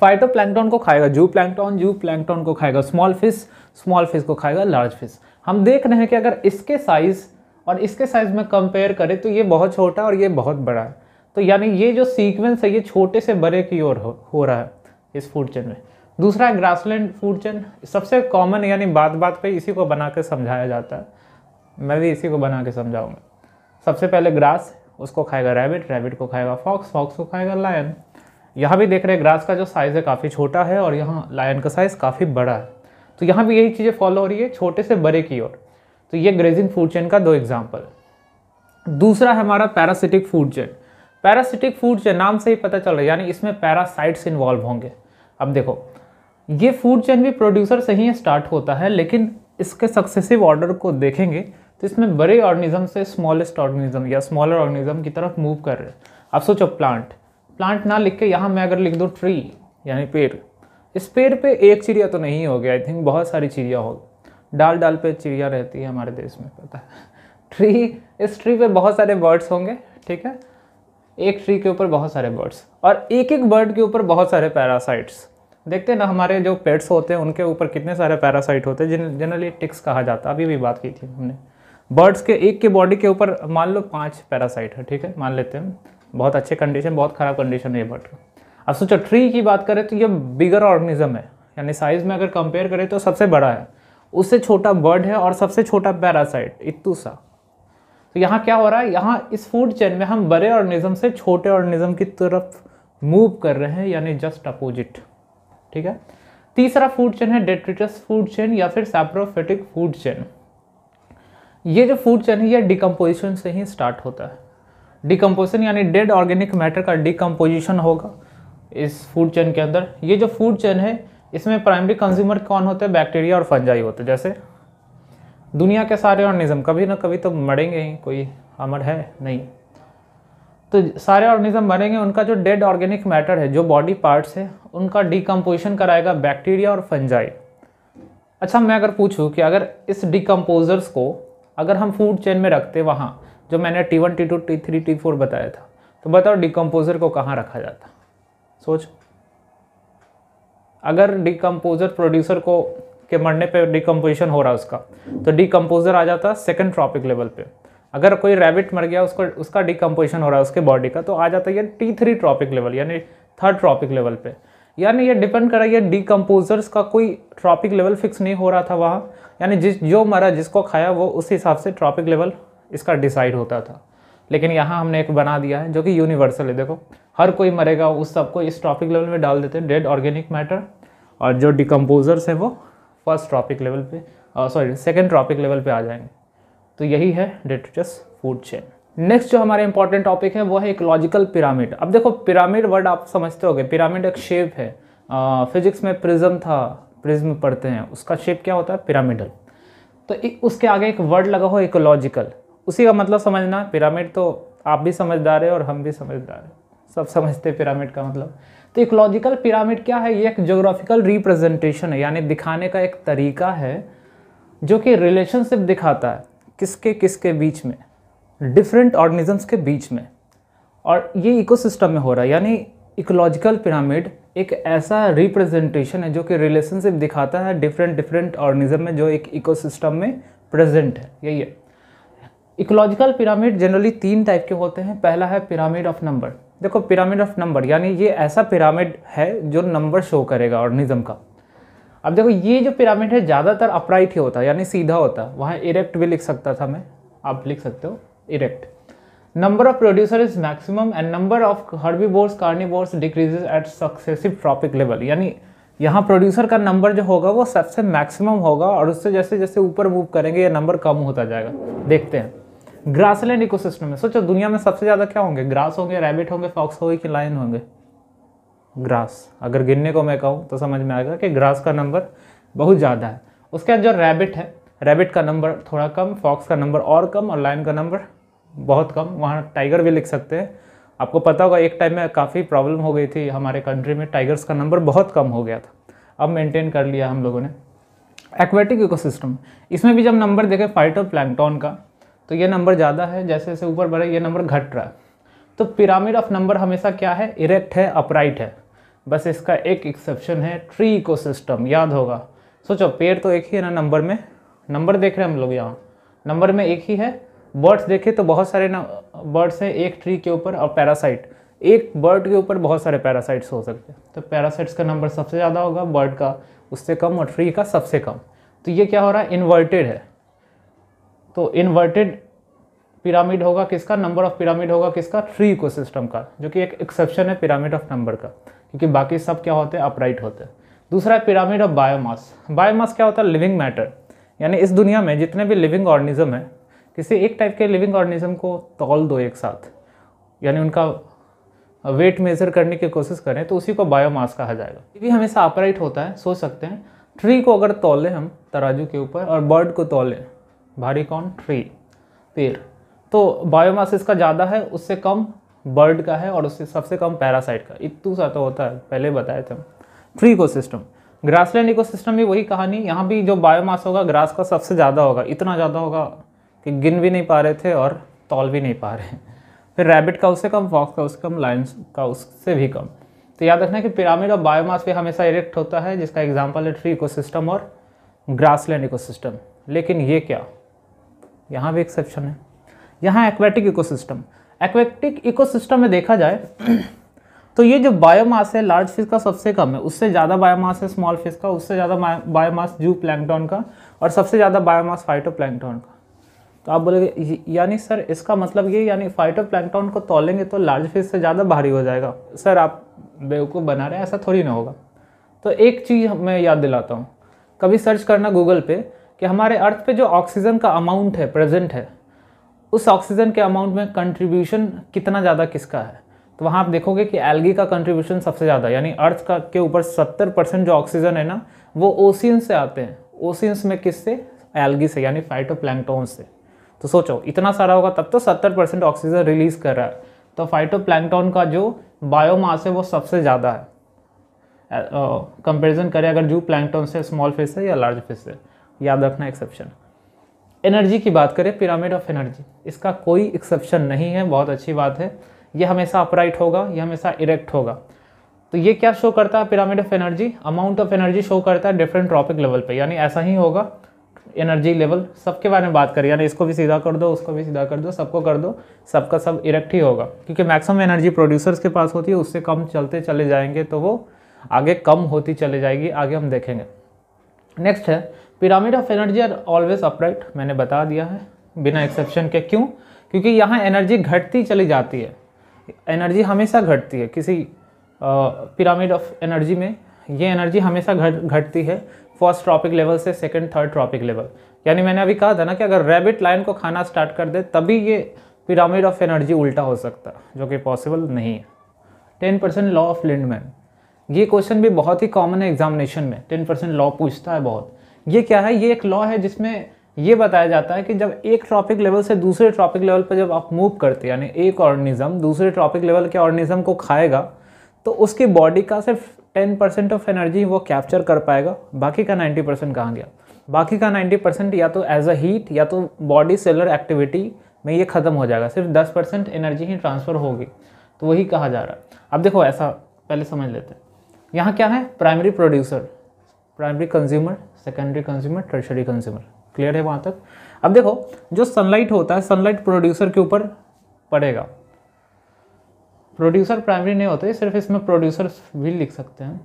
फाइटोप्लैंक्टन को खाएगा जू प्लैंक्टन जू प्लैंक्टन को खाएगा स्मॉल फिश स्मॉल फिश को खाएगा लार्ज फिश हम देख रहे हैं कि अगर इसके साइज़ और इसके साइज़ में कंपेयर करें तो ये बहुत छोटा और ये बहुत बड़ा है तो यानी ये जो सीक्वेंस है ये छोटे से बड़े की ओर हो, हो रहा है इस फूड चेन में दूसरा है ग्रासलैंड फूड चेन सबसे कॉमन यानी बात बात पे इसी को बना के समझाया जाता है मैं भी इसी को बना के समझाऊंगा सबसे पहले ग्रास उसको खाएगा रैबिट रैबिट को खाएगा फॉक्स फॉक्स को खाएगा लायन यहाँ भी देख रहे हैं ग्रास का जो साइज़ है काफ़ी छोटा है और यहाँ लायन का साइज़ काफ़ी बड़ा है तो यहाँ भी यही चीज़ें फॉलो हो रही है छोटे से बड़े की ओर तो ये ग्रेजिंग फूड चेन का दो एग्जाम्पल दूसरा है हमारा parasitic food chain parasitic food chain नाम से ही पता चल रहा है यानी इसमें पैरासाइट्स इन्वॉल्व होंगे अब देखो ये फूड चेन भी प्रोड्यूसर से ही स्टार्ट होता है लेकिन इसके सक्सेसिव ऑर्डर को देखेंगे तो इसमें बड़े ऑर्गेनिज्म से स्मॉलेस्ट ऑर्गेनिज्म या स्मॉलर ऑर्गेनिज्म की तरफ मूव कर रहे हैं अब सोचो प्लांट प्लांट ना लिख के यहाँ मैं अगर लिख दूँ ट्री यानी पेड़ इस पेड़ पे एक चिड़िया तो नहीं होगी आई थिंक बहुत सारी चिड़िया होगी डाल डाल पे चिड़िया रहती है हमारे देश में पता है ट्री *laughs* इस ट्री पे बहुत सारे बर्ड्स होंगे ठीक है एक ट्री के ऊपर बहुत सारे बर्ड्स और एक एक बर्ड के ऊपर बहुत सारे पैरासाइट्स देखते हैं ना हमारे जो पेट्स होते हैं उनके ऊपर कितने सारे पैरासाइट होते हैं जिन जनरली टिक्स कहा जाता है अभी भी बात की थी हमने बर्ड्स के एक के बॉडी के ऊपर मान लो पाँच पैरासाइट है ठीक है मान लेते हैं बहुत अच्छे कंडीशन बहुत ख़राब कंडीशन है ये बर्ड का अब सोचो ट्री की बात करें तो ये बिगर ऑर्गेनिज्म है यानी साइज़ में अगर कंपेयर करें तो सबसे बड़ा है उससे छोटा बर्ड है और सबसे छोटा पैरासाइट इतूसा तो यहाँ क्या हो रहा है यहाँ इस फूड चेन में हम बड़े ऑर्गेनिज्म से छोटे ऑर्गेनिज्म की तरफ मूव कर रहे हैं यानी जस्ट अपोजिट ठीक है तीसरा फूड चेन है डेट्रिटस फूड चेन या फिर सैप्रोफेटिक फूड चेन ये जो फूड चेन है ये डिकम्पोजिशन से ही स्टार्ट होता है डिकम्पोजिशन यानी डेड ऑर्गेनिक मैटर का डिकम्पोजिशन होगा इस फूड चेन के अंदर ये जो फूड चेन है इसमें प्राइमरी कंज्यूमर कौन होते हैं बैक्टीरिया और फंजाई होते हैं जैसे दुनिया के सारे ऑर्गेनिज्म कभी ना कभी तो मरेंगे ही कोई अमर है नहीं तो सारे ऑर्गेनिज्म मरेंगे उनका जो डेड ऑर्गेनिक मैटर है जो बॉडी पार्ट्स है उनका डिकम्पोजिशन कराएगा बैक्टीरिया और फंजाई अच्छा मैं अगर पूछूँ कि अगर इस डिकम्पोजर्स को अगर हम फूड चेन में रखते वहाँ जो मैंने T one T two T three T four बताया था तो बताओ डिकम्पोजर को कहाँ रखा जाता सोच अगर डिकम्पोजर प्रोड्यूसर को के मरने पे डिकम्पोजिशन हो रहा है उसका तो डिकम्पोजर आ जाता है सेकेंड ट्रॉपिक लेवल पे अगर कोई रैबिट मर गया उसको उसका डिकम्पोजिशन हो रहा है उसके बॉडी का तो आ जाता है ये टी थ्री ट्रॉपिक लेवल यानी थर्ड ट्रॉपिक लेवल पे यानी ये डिपेंड करा ये डिकम्पोजर्स का कोई ट्रॉपिक लेवल फिक्स नहीं हो रहा था वहाँ यानी जिस जो मरा जिसको खाया वो उस हिसाब से ट्रॉपिक लेवल इसका डिसाइड होता था लेकिन यहाँ हमने एक बना दिया है जो कि यूनिवर्सल है देखो हर कोई मरेगा उस सबको इस ट्रॉपिक लेवल में डाल देते हैं डेड ऑर्गेनिक मैटर और जो डिकम्पोजर्स हैं वो फर्स्ट ट्रॉपिक लेवल पे सॉरी सेकेंड ट्रॉपिक लेवल पे आ जाएंगे तो यही है डेट्रिटस फूड चेन नेक्स्ट जो हमारे इंपॉर्टेंट टॉपिक है वो है इकोलॉजिकल पिरामिड अब देखो पिरामिड वर्ड आप समझते होगे पिरामिड एक शेप है फिजिक्स में प्रिज्म था प्रिज्म पढ़ते हैं उसका शेप क्या होता है पिरामिडल तो उसके आगे एक वर्ड लगा हो इकोलॉजिकल उसी का मतलब समझना पिरामिड तो आप भी समझदार है और हम भी समझदार हैं सब समझते पिरामिड का मतलब तो इकोलॉजिकल पिरामिड क्या है ये एक जोग्राफिकल रिप्रेजेंटेशन है यानी दिखाने का एक तरीका है जो कि रिलेशनशिप दिखाता है किसके किसके बीच में डिफरेंट ऑर्गेनिजम्स के बीच में और ये इकोसिस्टम में हो रहा है यानी इकोलॉजिकल पिरामिड एक ऐसा रिप्रेजेंटेशन है जो कि रिलेशनशिप दिखाता है डिफरेंट डिफरेंट ऑर्गेनिज्म में जो एक इकोसिस्टम में प्रेजेंट है यही है इकोलॉजिकल पिरामिड जनरली तीन टाइप के होते हैं पहला है पिरामिड ऑफ नंबर देखो पिरामिड ऑफ नंबर यानी ये ऐसा पिरामिड है जो नंबर शो करेगा ऑर्गनिज्म का अब देखो ये जो पिरामिड है ज़्यादातर अपराइट ही होता है यानी सीधा होता है वहाँ इरेक्ट भी लिख सकता था मैं आप लिख सकते हो erect number of producer is is and number of हर्बी herbivores carnivores decreases at successive trophic level यानी यहाँ प्रोड्यूसर का नंबर जो होगा वो सबसे मैक्सिमम होगा और उससे जैसे जैसे ऊपर मूव करेंगे ये नंबर कम होता जाएगा देखते हैं ग्रासलैंड इकोसिस्टम में सोचो दुनिया में सबसे ज़्यादा क्या होंगे ग्रास होंगे रैबिट होंगे फॉक्स होंगे कि लाइन होंगे ग्रास अगर गिनने को मैं कहूँ तो समझ में आएगा कि ग्रास का नंबर बहुत ज़्यादा है उसके बाद जो रैबिट है रैबिट का नंबर थोड़ा कम फॉक्स का नंबर और कम और लाइन का नंबर बहुत कम वहाँ टाइगर भी लिख सकते हैं आपको पता होगा एक टाइम में काफ़ी प्रॉब्लम हो गई थी हमारे कंट्री में टाइगर्स का नंबर बहुत कम हो गया था अब मेंटेन कर लिया हम लोगों ने एक्वेटिक इकोसिस्टम इसमें भी जब नंबर देखें फाइटो प्लैंकटॉन का तो ये नंबर ज़्यादा है जैसे जैसे ऊपर बढ़े ये नंबर घट रहा है तो पिरामिड ऑफ नंबर हमेशा क्या है इरेक्ट है अपराइट है बस इसका एक एक्सेप्शन है ट्री इकोसिस्टम याद होगा सोचो पेड़ तो एक ही है ना नंबर में नंबर देख रहे हैं हम लोग यहाँ नंबर में एक ही है बर्ड्स देखे तो बहुत सारे बर्ड्स हैं एक ट्री के ऊपर और पैरासाइट एक बर्ड के ऊपर बहुत सारे पैरासाइट्स हो सकते हैं तो पैरासाइट्स का नंबर सबसे ज़्यादा होगा बर्ड का उससे कम और ट्री का सबसे कम तो ये क्या हो रहा है इन्वर्टेड है तो इन्वर्टेड पिरामिड होगा किसका नंबर ऑफ पिरामिड होगा किसका थ्री इकोसिस्टम का जो कि एक एक्सेप्शन है पिरामिड ऑफ नंबर का क्योंकि बाकी सब क्या होते हैं अपराइट होते हैं दूसरा है पिरामिड ऑफ बायोमास बायोमास क्या होता है लिविंग मैटर यानी इस दुनिया में जितने भी लिविंग ऑर्गेनिज्म है किसी एक टाइप के लिविंग ऑर्गेनिज्म को तौल दो एक साथ यानी उनका वेट मेज़र करने की कोशिश करें तो उसी को बायोमास कहा जाएगा ये भी हमेशा अपराइट होता है सोच सकते हैं ट्री को अगर तोलें हम तराजू के ऊपर और बर्ड को तोलें भारी कौन ट्री पेड़ तो बायोमास इसका ज़्यादा है उससे कम बर्ड का है और उससे सबसे कम पैरासाइट का इतू सा तो होता है पहले बताए थे हम ट्री सिस्टम ग्रासलैंड सिस्टम भी वही कहानी यहाँ भी जो बायोमास होगा ग्रास का सबसे ज़्यादा होगा इतना ज़्यादा होगा कि गिन भी नहीं पा रहे थे और तौल भी नहीं पा रहे फिर रैबिट का उससे कम फॉक्स का उससे कम लाइन्स का उससे भी कम तो याद रखना कि पिरामिड और बायोमास भी हमेशा इरेक्ट होता है जिसका एग्जाम्पल है ट्री सिस्टम और ग्रासलैंड इकोसिस्टम लेकिन ये क्या यहाँ भी एक्सेप्शन है यहाँ एक्वेटिक इकोसिस्टम एक्वेटिक इकोसिस्टम में देखा जाए तो ये जो बायोमास है लार्ज फिश का सबसे कम है उससे ज़्यादा बायोमास है स्मॉल फिश का उससे ज़्यादा बायोमास जू प्लैंकटॉन का और सबसे ज़्यादा बायोमास फाइटो प्लैंकटॉन का तो आप बोलोगे यानी सर इसका मतलब ये यानी फाइटो प्लैंकटॉन को तोलेंगे तो लार्ज फिश से ज़्यादा भारी हो जाएगा सर आप बेवकूफ़ बना रहे हैं ऐसा थोड़ी ना होगा तो एक चीज़ मैं याद दिलाता हूँ कभी सर्च करना गूगल पर कि हमारे अर्थ पे जो ऑक्सीजन का अमाउंट है प्रेजेंट है उस ऑक्सीजन के अमाउंट में कंट्रीब्यूशन कितना ज़्यादा किसका है तो वहाँ आप देखोगे कि एल्गी का कंट्रीब्यूशन सबसे ज़्यादा यानी अर्थ का के ऊपर सत्तर परसेंट जो ऑक्सीजन है ना वो ओशियन से आते हैं ओशियंस में किससे एल्गी से यानी फाइटो से तो सोचो इतना सारा होगा तब तो सत्तर परसेंट ऑक्सीजन रिलीज़ कर रहा है तो फाइटो का जो बायोमास है वो सबसे ज़्यादा है कंपेरिजन करें अगर जू प्लैंगटोन से स्मॉल फिश से या लार्ज फिश से याद रखना एक्सेप्शन एनर्जी की बात करें पिरामिड ऑफ एनर्जी इसका कोई एक्सेप्शन नहीं है बहुत अच्छी बात है ये हमेशा अपराइट होगा ये हमेशा इरेक्ट होगा तो ये क्या शो करता है pyramid of energy amount of energy show करता है डिफरेंट ट्रॉपिक लेवल पे यानी ऐसा ही होगा एनर्जी लेवल सबके बारे में बात करें यानी इसको भी सीधा कर दो उसको भी सीधा कर दो सबको कर दो सबका सब इरेक्ट ही होगा क्योंकि मैक्सिमम एनर्जी प्रोड्यूसर्स के पास होती है उससे कम चलते चले जाएंगे तो वो आगे कम होती चले जाएगी आगे हम देखेंगे नेक्स्ट है pyramid of energy are always upright मैंने बता दिया है बिना एक्सेप्शन के क्यों क्योंकि यहाँ एनर्जी घटती चली जाती है एनर्जी हमेशा घटती है किसी पिरामिड ऑफ एनर्जी में ये एनर्जी हमेशा घट घटती है फर्स्ट ट्रॉपिक लेवल से सेकंड थर्ड ट्रॉपिक लेवल यानी मैंने अभी कहा था ना कि अगर रैबिट लाइन को खाना स्टार्ट कर दे तभी ये पिरामिड ऑफ एनर्जी उल्टा हो सकता जो कि पॉसिबल नहीं है ten percent law of Lindeman ये क्वेश्चन भी बहुत ही कॉमन है एग्जामिनेशन में टेन परसेंट लॉ पूछता है बहुत ये क्या है ये एक लॉ है जिसमें ये बताया जाता है कि जब एक ट्रॉपिक लेवल से दूसरे ट्रॉपिक लेवल पर जब आप मूव करते हैं यानी एक ऑर्गेनिज्म दूसरे ट्रॉपिक लेवल के ऑर्गेनिज्म को खाएगा तो उसकी बॉडी का सिर्फ टेन परसेंट ऑफ एनर्जी वो कैप्चर कर पाएगा बाकी का नाइन्टी परसेंट कहाँ गया बाकी का नाइन्टी परसेंट या तो एज अ हीट या तो बॉडी सेलर एक्टिविटी में ये ख़त्म हो जाएगा सिर्फ दस परसेंट एनर्जी ही ट्रांसफ़र होगी तो वही कहा जा रहा है अब देखो ऐसा पहले समझ लेते हैं यहाँ क्या है primary producer primary consumer secondary consumer tertiary consumer clear है वहाँ तक अब देखो जो सनलाइट होता है सनलाइट प्रोड्यूसर के ऊपर पड़ेगा प्रोड्यूसर प्राइमरी नहीं होता है सिर्फ इसमें प्रोड्यूसर भी लिख सकते हैं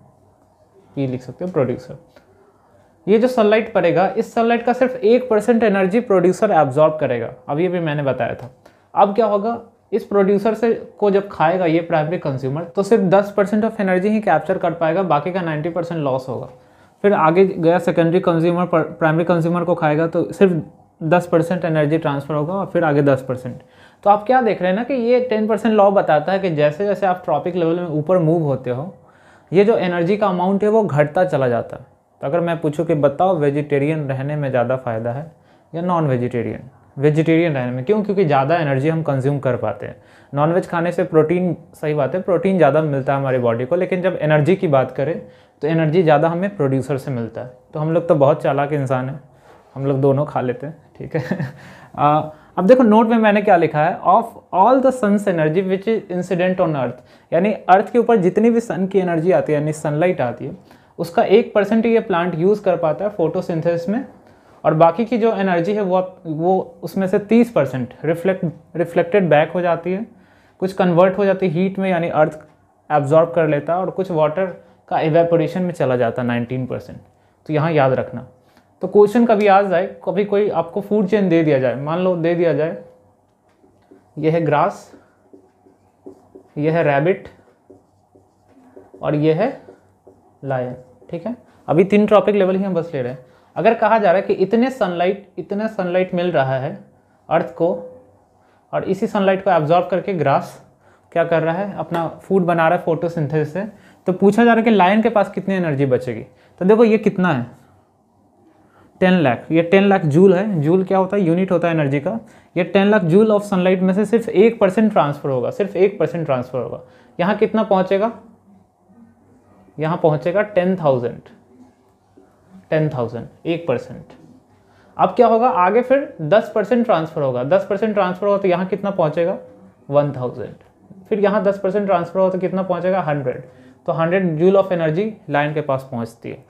ये लिख सकते हैं प्रोड्यूसर ये जो सनलाइट पड़ेगा इस सनलाइट का सिर्फ एक परसेंट एनर्जी प्रोड्यूसर एब्जॉर्ब करेगा अब ये भी मैंने बताया था अब क्या होगा इस प्रोड्यूसर से को जब खाएगा ये प्राइमरी कंज्यूमर तो सिर्फ दस ऑफ एनर्जी ही कैप्चर कर पाएगा बाकी का नाइन्टी लॉस होगा फिर आगे गया सेकेंडरी कंज्यूमर प्राइमरी कंज्यूमर को खाएगा तो सिर्फ दस परसेंट एनर्जी ट्रांसफ़र होगा और फिर आगे दस परसेंट तो आप क्या देख रहे हैं ना कि ये टेन परसेंट लॉ बताता है कि जैसे जैसे आप ट्रॉपिक लेवल में ऊपर मूव होते हो ये जो एनर्जी का अमाउंट है वो घटता चला जाता है तो अगर मैं पूछूँ कि बताओ वेजिटेरियन रहने में ज़्यादा फ़ायदा है या नॉन वेजिटेरियन वेजिटेरियन रहने में क्यों क्योंकि ज़्यादा एनर्जी हम कंज्यूम कर पाते हैं नॉनवेज खाने से प्रोटीन सही बात है प्रोटीन ज़्यादा मिलता है हमारी बॉडी को लेकिन जब एनर्जी की बात करें तो एनर्जी ज़्यादा हमें प्रोड्यूसर से मिलता है तो हम लोग तो बहुत चालाक इंसान हैं हम लोग दोनों खा लेते हैं ठीक है *laughs* आ, अब देखो नोट में मैंने क्या लिखा है of all the sun's energy which is incident on earth यानी अर्थ के ऊपर जितनी भी सन की एनर्जी आती है यानी सनलाइट आती है उसका एक परसेंट ये प्लांट यूज़ कर पाता है फोटोसिंथेसिस में और बाकी की जो एनर्जी है वो वो उसमें से तीस परसेंट रिफ्लेक्ट रिफ्लेक्टेड बैक हो जाती है कुछ कन्वर्ट हो जाती है हीट में यानी अर्थ एब्जॉर्ब कर लेता है और कुछ वाटर का एवेपोरेशन में चला जाता नाइनटीन परसेंट तो यहाँ याद रखना तो क्वेश्चन कभी आ जाए कभी कोई आपको फूड चेन दे दिया जाए मान लो दे दिया जाए यह है ग्रास यह है रैबिट और यह है लायन ठीक है अभी तीन ट्रॉपिक लेवल ही हम बस ले रहे हैं अगर कहा जा रहा है कि इतने सनलाइट इतने सनलाइट मिल रहा है अर्थ को और इसी सनलाइट को एब्जॉर्ब करके ग्रास क्या कर रहा है अपना फूड बना रहा है फोटोसिंथेसिस से तो पूछा जा रहा है कि लायन के पास कितनी एनर्जी बचेगी तो देखो ये कितना है टेन लाख ये टेन लाख जूल है जूल क्या होता है यूनिट होता है एनर्जी का ये ten lakh joule of sunlight में से सिर्फ एक परसेंट ट्रांसफर होगा सिर्फ एक परसेंट ट्रांसफर होगा यहाँ कितना पहुँचेगा यहाँ पहुँचेगा टेन थाउजेंड टेन थाउजेंड एक परसेंट अब क्या होगा आगे फिर दस परसेंट ट्रांसफ़र होगा दस परसेंट ट्रांसफ़र होगा तो यहाँ कितना पहुँचेगा वन थाउजेंड फिर यहाँ दस परसेंट ट्रांसफ़र होगा तो कितना पहुँचेगा हंड्रेड तो 100 जूल ऑफ एनर्जी लायन के पास पहुंचती है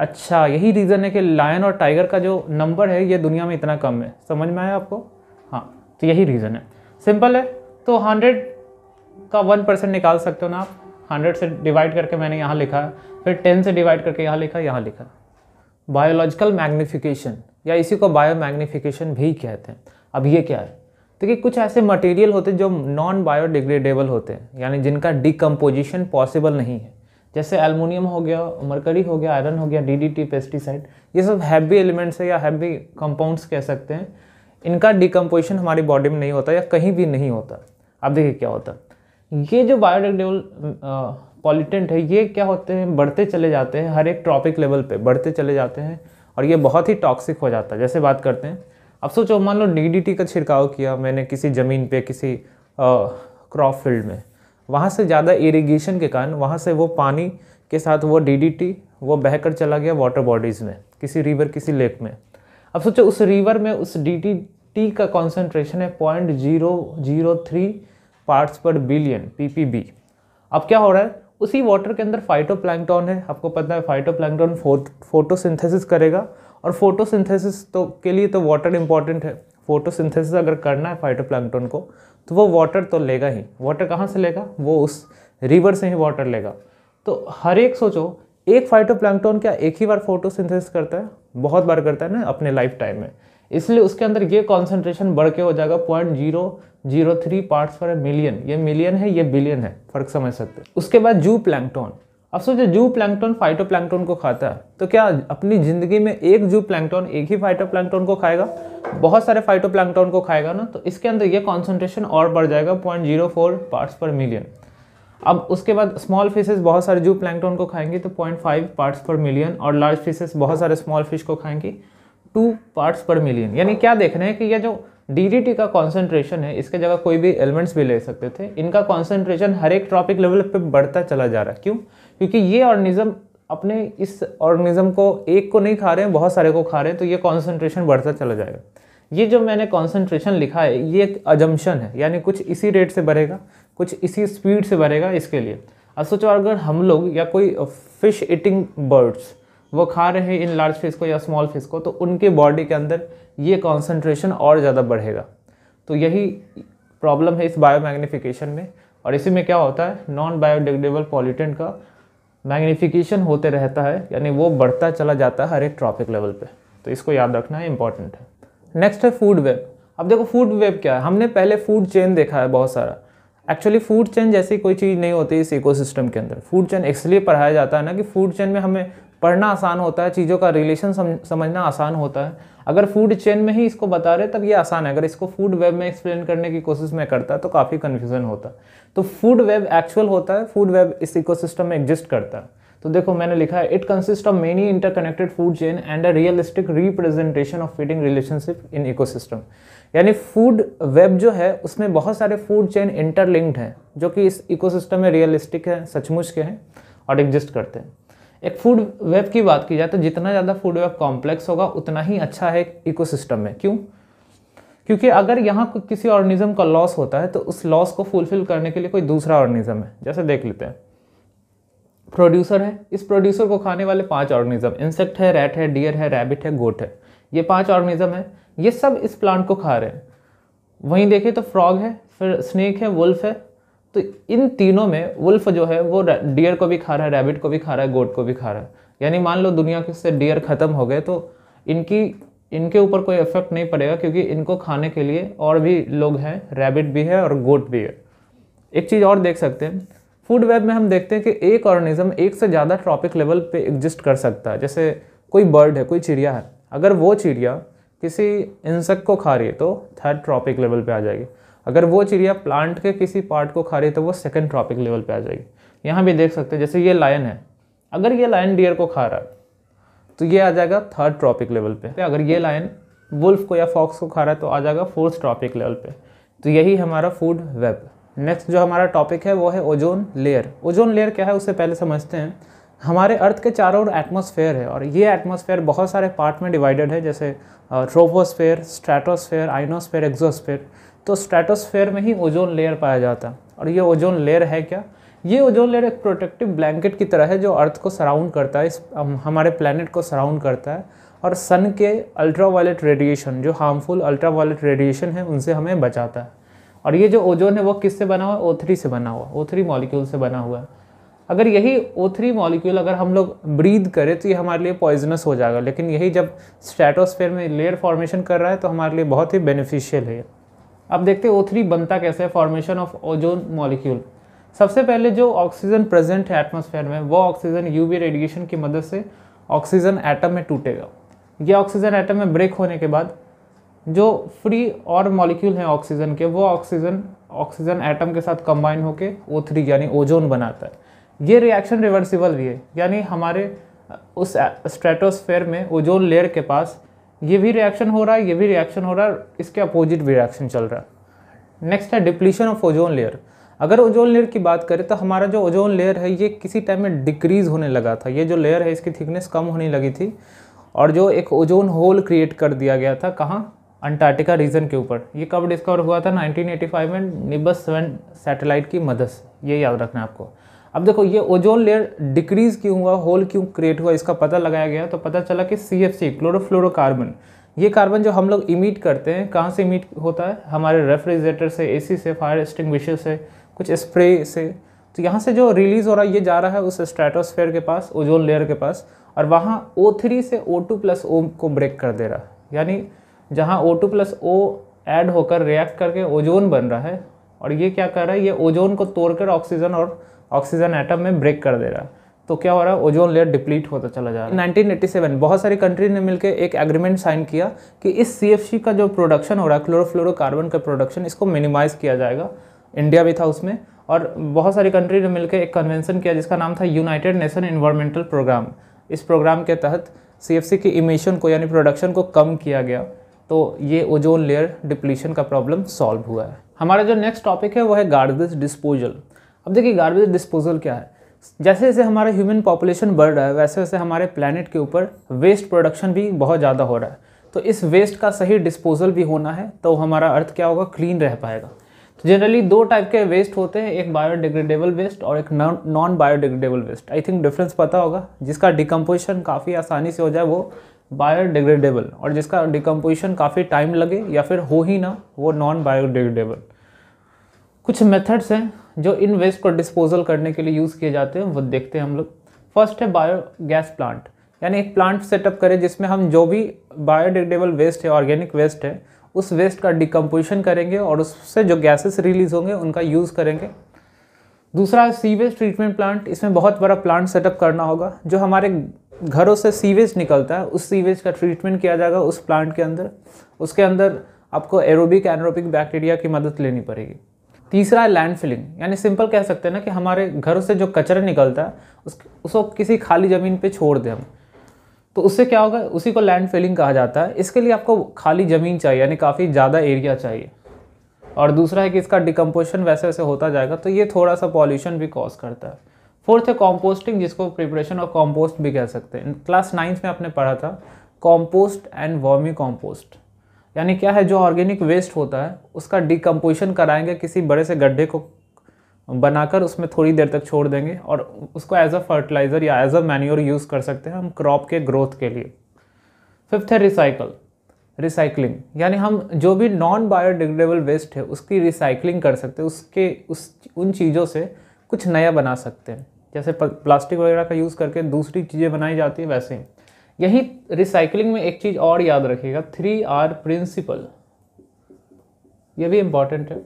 अच्छा यही रीज़न है कि लायन और टाइगर का जो नंबर है ये दुनिया में इतना कम है समझ में आया आपको हाँ तो यही रीज़न है सिंपल है तो हंड्रेड का वन परसेंट निकाल सकते हो ना आप हंड्रेड से डिवाइड करके मैंने यहाँ लिखा है फिर टेन से डिवाइड करके यहाँ लिखा यहाँ लिखा बायोलॉजिकल मैग्नीफिकेशन या इसी को बायो मैग्नीफिकेशन भी कहते हैं अब ये क्या है देखिए कुछ ऐसे मटेरियल होते हैं जो नॉन बायोडिग्रेडेबल होते हैं यानी जिनका डिकम्पोजिशन पॉसिबल नहीं है जैसे एलमोनियम हो गया मरकरी हो गया आयरन हो गया डीडीटी पेस्टिसाइड ये सब हैवी एलिमेंट्स है या हैवी कंपाउंड्स कह सकते हैं इनका डिकम्पोजिशन हमारी बॉडी में नहीं होता या कहीं भी नहीं होता अब देखिए क्या होता ये जो बायोडिग्रेडेबल पॉलिटेंट है ये क्या होते हैं बढ़ते चले जाते हैं हर एक ट्रॉपिक लेवल पर बढ़ते चले जाते हैं और ये बहुत ही टॉक्सिक हो जाता है जैसे बात करते हैं अब सोचो मान लो डीडीटी का छिड़काव किया मैंने किसी ज़मीन पे किसी क्रॉप फील्ड में वहाँ से ज़्यादा इरिगेशन के कारण वहाँ से वो पानी के साथ वो डीडीटी वो बहकर चला गया वाटर बॉडीज़ में किसी रिवर किसी लेक में अब सोचो उस रिवर में उस डीडीटी का कॉन्सेंट्रेशन है point zero zero three parts per billion PPB अब क्या हो रहा है उसी वाटर के अंदर फाइटोप्लैंक्टॉन है आपको पता है फाइटोप्लैंक्टॉन फोटोसिंथेसिस करेगा और फोटोसिंथेसिस तो के लिए तो वाटर इंपॉर्टेंट है फोटोसिंथेसिस अगर करना है फाइटोप्लैंक्टन को तो वो वाटर तो लेगा ही वाटर कहाँ से लेगा वो उस रिवर से ही वाटर लेगा तो हर एक सोचो एक फाइटोप्लैंक्टन क्या एक ही बार फोटोसिंथेसिस करता है बहुत बार करता है ना अपने लाइफ टाइम में इसलिए उसके अंदर ये कॉन्सेंट्रेशन बढ़ के हो जाएगा point zero zero three parts per million ये मिलियन है ये बिलियन है फर्क समझ सकते हैं उसके बाद जू प्लैंगटोन अब सोचो जू प्लैंगटोन फाइटो प्लैंकटन को खाता है तो क्या अपनी ज़िंदगी में एक जू प्लैंकटन एक ही फाइटो प्लैंकटन को खाएगा बहुत सारे फाइटो प्लैंकटन को खाएगा ना तो इसके अंदर ये कॉन्सेंट्रेशन और बढ़ जाएगा point zero four parts per million अब उसके बाद स्मॉल फिशेस बहुत सारे जू प्लैंगटोन को खाएंगे तो point five parts per million और लार्ज फिशेज बहुत सारे स्मॉल फिश को खाएंगे टू पार्ट्स पर मिलियन यानी क्या देख रहे हैं कि यह जो डी का कॉन्सेंट्रेशन है इसके जगह कोई भी एलिमेंट्स भी ले सकते थे इनका कॉन्सेंट्रेशन हर एक ट्रॉपिक लेवल पर बढ़ता चला जा रहा है क्यों क्योंकि ये ऑर्गेनिज्म अपने इस ऑर्गेनिज्म को एक को नहीं खा रहे हैं बहुत सारे को खा रहे हैं तो ये कॉन्सेंट्रेशन बढ़ता चला जाएगा ये जो मैंने कॉन्सेंट्रेशन लिखा है ये एक अजम्पन है यानी कुछ इसी रेट से बढ़ेगा कुछ इसी स्पीड से बढ़ेगा इसके लिए अब सोचो अगर हम लोग या कोई फिश ईटिंग बर्ड्स वो खा रहे हैं इन लार्ज फिश को या स्मॉल फिश को तो उनके बॉडी के अंदर ये कॉन्सेंट्रेशन और ज़्यादा बढ़ेगा तो यही प्रॉब्लम है इस बायोमैग्निफिकेशन में और इसी में क्या होता है नॉन बायोडिग्रेडेबल पॉल्यूटेंट का मैग्नीफिकेशन होते रहता है यानी वो बढ़ता चला जाता है हर एक ट्रॉपिक लेवल पे तो इसको याद रखना है इंपॉर्टेंट है नेक्स्ट है फूड वेब अब देखो फूड वेब क्या है हमने पहले फूड चेन देखा है बहुत सारा एक्चुअली फूड चेन जैसी कोई चीज़ नहीं होती इस इकोसिस्टम के अंदर फूड चेन इसलिए पढ़ाया जाता है ना कि फूड चेन में हमें पढ़ना आसान होता है चीज़ों का रिलेशन समझना आसान होता है अगर फूड चेन में ही इसको बता रहे तब ये आसान है अगर इसको फूड वेब में एक्सप्लेन करने की कोशिश में करता तो काफ़ी कन्फ्यूज़न होता तो फूड वेब एक्चुअल होता है फूड वेब इस इको में एग्जिस्ट करता है तो देखो मैंने लिखा है it consist of many interconnected food chain and a realistic representation of feeding relationship in ecosystem यानी फूड वेब जो है उसमें बहुत सारे फूड चेन इंटरलिंक्ड हैं जो कि इस इकोसिस्टम में रियलिस्टिक है सचमुच के हैं और एग्जिस्ट करते हैं एक फूड वेब की बात की जाए तो जितना ज़्यादा फूड वेब कॉम्प्लेक्स होगा उतना ही अच्छा है इकोसिस्टम में क्यों क्योंकि अगर यहाँ किसी ऑर्गेनिज्म का लॉस होता है तो उस लॉस को फुलफिल करने के लिए कोई दूसरा ऑर्गेनिज्म है जैसे देख लेते हैं प्रोड्यूसर है इस प्रोड्यूसर को खाने वाले पांच ऑर्गेनिज्म इंसेक्ट है रैट है डियर है रैबिट है गोट है ये पांच ऑर्गेनिज्म है ये सब इस प्लांट को खा रहे हैं वहीं देखें तो फ्रॉग है फिर स्नेक है वुल्फ है तो इन तीनों में वुल्फ जो है वो डियर को भी खा रहा है रैबिट को भी खा रहा है गोट को भी खा रहा है यानी मान लो दुनिया के से डियर ख़त्म हो गए तो इनकी इनके ऊपर कोई इफेक्ट नहीं पड़ेगा क्योंकि इनको खाने के लिए और भी लोग हैं रैबिट भी है और गोट भी है एक चीज़ और देख सकते हैं फूड वेब में हम देखते हैं कि एक ऑर्गेनिज्म एक से ज़्यादा ट्रॉपिक लेवल पे एग्जिस्ट कर सकता है जैसे कोई बर्ड है कोई चिड़िया है अगर वो चिड़िया किसी इंसेक्ट को खा रही है तो थर्ड ट्रॉपिक लेवल पे आ जाएगी अगर वो चिड़िया प्लांट के किसी पार्ट को खा रही है तो वो सेकेंड ट्रॉपिक लेवल पर आ जाएगी यहाँ भी देख सकते हैं जैसे ये लायन है अगर ये लायन डियर को खा रहा है तो ये आ जाएगा थर्ड ट्रॉपिक लेवल पर अगर ये लायन वुल्फ को या फॉक्स को खा रहा है तो आ जाएगा फोर्थ ट्रॉपिक लेवल पर तो यही हमारा फूड वेब नेक्स्ट जो हमारा टॉपिक है वो है ओजोन लेयर ओजोन लेयर क्या है उससे पहले समझते हैं हमारे अर्थ के चारों ओर एटमॉस्फेयर है और ये एटमॉस्फेयर बहुत सारे पार्ट में डिवाइडेड है जैसे ट्रोपोस्फेयर स्ट्रेटोस्फेयर आइनोस्फेयर एक्जोस्फेयर तो स्ट्रेटोस्फेयर में ही ओजोन लेयर पाया जाता है और ये ओजोन लेयर है क्या ये ओजोन लेयर एक प्रोटेक्टिव ब्लैंकेट की तरह है जो अर्थ को सराउंड करता है इस हमारे प्लानट को सराउंड करता है और सन के अल्ट्रावायलेट रेडिएशन जो हार्मफुल अल्ट्रावायलेट रेडिएशन है उनसे हमें बचाता है और ये जो ओजोन है वो किससे बना हुआ ओ से बना हुआ ओ थ्री मॉलिक्यूल से बना हुआ है अगर यही ओ थ्री मॉलिक्यूल अगर हम लोग ब्रीद करें तो ये हमारे लिए पॉइजनस हो जाएगा लेकिन यही जब स्ट्रेटोस्फेयर में लेयर फॉर्मेशन कर रहा है तो हमारे लिए बहुत ही बेनिफिशियल है अब देखते हैं थ्री बनता कैसे है फॉर्मेशन ऑफ ओजोन मॉलिक्यूल सबसे पहले जो ऑक्सीजन प्रेजेंट है एटमोसफेयर में वो ऑक्सीजन यूवी रेडिएशन की मदद से ऑक्सीजन एटम में टूटेगा यह ऑक्सीजन एटम में ब्रेक होने के बाद जो फ्री और मॉलिक्यूल हैं ऑक्सीजन के वो ऑक्सीजन ऑक्सीजन एटम के साथ कंबाइन होकर ओ थ्री यानी ओजोन बनाता है ये रिएक्शन रिवर्सिबल भी है यानी हमारे उस स्ट्रेटोस्फेयर में ओजोन लेयर के पास ये भी रिएक्शन हो रहा है ये भी रिएक्शन हो रहा है इसके अपोजिट भी रिएक्शन चल रहा है नेक्स्ट है डिप्लीशन ऑफ ओजोन लेयर अगर ओजोन लेयर की बात करें तो हमारा जो ओजोन लेयर है ये किसी टाइम में डिक्रीज़ होने लगा था ये जो लेयर है इसकी थिकनेस कम होने लगी थी और जो एक ओजोन होल क्रिएट कर दिया गया था कहाँ अंटार्कटिका रीजन के ऊपर ये कब डिस्कवर हुआ था 1985 में निबस सेवन सैटेलाइट की मदद से ये याद रखना है आपको अब देखो ये ओजोन लेयर डिक्रीज क्यों हुआ होल क्यों क्रिएट हुआ इसका पता लगाया गया तो पता चला कि सी एफ सी क्लोरोफ्लोरोकार्बन ये कार्बन जो हम लोग इमिट करते हैं कहाँ से इमिट होता है हमारे रेफ्रिजरेटर से एसी से फायर एक्सटिंग्विशर से कुछ स्प्रे से तो यहाँ से जो रिलीज़ हो रहा है ये जा रहा है उस स्ट्रेटोस्फेयर के पास ओजोन लेयर के पास और वहाँ ओ थ्री से ओ टू प्लस ओ को ब्रेक कर दे रहा है यानी जहाँ O two plus O add होकर रिएक्ट करके ओजोन बन रहा है और ये क्या कर रहा है ये ओजोन को तोड़कर ऑक्सीजन और ऑक्सीजन एटम में ब्रेक कर दे रहा है तो क्या हो रहा है ओजोन लेयर डिप्लीट होता चला जा रहा है 1987 बहुत सारी कंट्री ने मिलकर एक एग्रीमेंट साइन किया कि इस सी का जो प्रोडक्शन हो रहा है क्लोरोफ्लोरोकार्बन का प्रोडक्शन इसको मिनिमाइज़ किया जाएगा इंडिया भी था उसमें और बहुत सारी कंट्री ने मिलकर एक कन्वेंसन किया जिसका नाम था यूनाइटेड नेशन इन्वायरमेंटल प्रोग्राम इस प्रोग्राम के तहत सी की इमिशन को यानी प्रोडक्शन को कम किया गया तो ये ओजोन लेयर डिप्लीशन का प्रॉब्लम सॉल्व हुआ है हमारा जो नेक्स्ट टॉपिक है वो है गार्बेज डिस्पोजल अब देखिए गार्बेज डिस्पोजल क्या है जैसे जैसे हमारा ह्यूमन पॉपुलेशन बढ़ रहा है वैसे वैसे हमारे प्लानट के ऊपर वेस्ट प्रोडक्शन भी बहुत ज़्यादा हो रहा है तो इस वेस्ट का सही डिस्पोजल भी होना है तो हमारा अर्थ क्या होगा क्लीन रह पाएगा तो जनरली दो टाइप के वेस्ट होते हैं एक बायोडिग्रेडेबल वेस्ट और एक non biodegradable waste I think difference पता होगा जिसका डिकम्पोजिशन काफ़ी आसानी से हो जाए वो बायोडिग्रेडेबल और जिसका डिकम्पोजिशन काफ़ी टाइम लगे या फिर हो ही ना वो नॉन बायोडिग्रेडेबल कुछ मेथड्स हैं जो इन वेस्ट को डिस्पोजल करने के लिए यूज़ किए जाते हैं वो देखते हैं हम लोग फर्स्ट है बायोगैस प्लांट यानी एक प्लांट सेटअप करें जिसमें हम जो भी बायोडिग्रेडेबल वेस्ट है ऑर्गेनिक वेस्ट है उस वेस्ट का डिकम्पोजिशन करेंगे और उससे जो गैसेस रिलीज होंगे उनका यूज़ करेंगे दूसरा सीवेज ट्रीटमेंट प्लांट इसमें बहुत बड़ा प्लांट सेटअप करना होगा जो हमारे घरों से सीवेज निकलता है उस सीवेज का ट्रीटमेंट किया जाएगा उस प्लांट के अंदर उसके अंदर आपको एरोबिक एनरोबिक बैक्टीरिया की मदद लेनी पड़ेगी तीसरा है लैंड फिलिंग यानी सिंपल कह सकते हैं ना कि हमारे घर से जो कचरा निकलता है उस उसको किसी खाली ज़मीन पे छोड़ दें हम तो उससे क्या होगा उसी को लैंड फिलिंग कहा जाता है इसके लिए आपको खाली ज़मीन चाहिए यानी काफ़ी ज़्यादा एरिया चाहिए और दूसरा है कि इसका डिकम्पोजिशन वैसे वैसे होता जाएगा तो ये थोड़ा सा पॉल्यूशन भी कॉज करता है फोर्थ है कॉम्पोस्टिंग जिसको प्रिपरेशन ऑफ कॉम्पोस्ट भी कह सकते हैं क्लास नाइन्थ में आपने पढ़ा था कॉम्पोस्ट एंड वॉमी कॉम्पोस्ट यानी क्या है जो ऑर्गेनिक वेस्ट होता है उसका डिकम्पोजिशन कराएंगे किसी बड़े से गड्ढे को बनाकर उसमें थोड़ी देर तक छोड़ देंगे और उसको एज अ फर्टिलाइज़र या एज अ मैन्योर यूज़ कर सकते हैं हम क्रॉप के ग्रोथ के लिए फिफ्थ है रिसाइकल रिसाइकलिंग यानी हम जो भी नॉन बायोडिग्रेडेबल वेस्ट है उसकी रिसाइकलिंग कर सकते हैं उसके उस उन चीज़ों से कुछ नया बना सकते हैं जैसे प्लास्टिक वगैरह का यूज़ करके दूसरी चीज़ें बनाई जाती है वैसे ही यही रिसाइकलिंग में एक चीज़ और याद रखिएगा थ्री आर प्रिंसिपल ये भी इंपॉर्टेंट है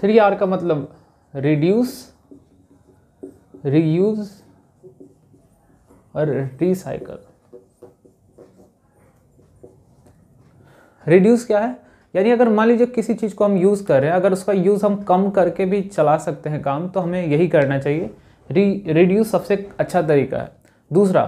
थ्री आर का मतलब रिड्यूस रीयूज और रिसाइकल रिड्यूस क्या है यानी अगर मान लीजिए किसी चीज़ को हम यूज़ कर रहे हैं अगर उसका यूज़ हम कम करके भी चला सकते हैं काम तो हमें यही करना चाहिए री रिड्यूस सबसे अच्छा तरीका है दूसरा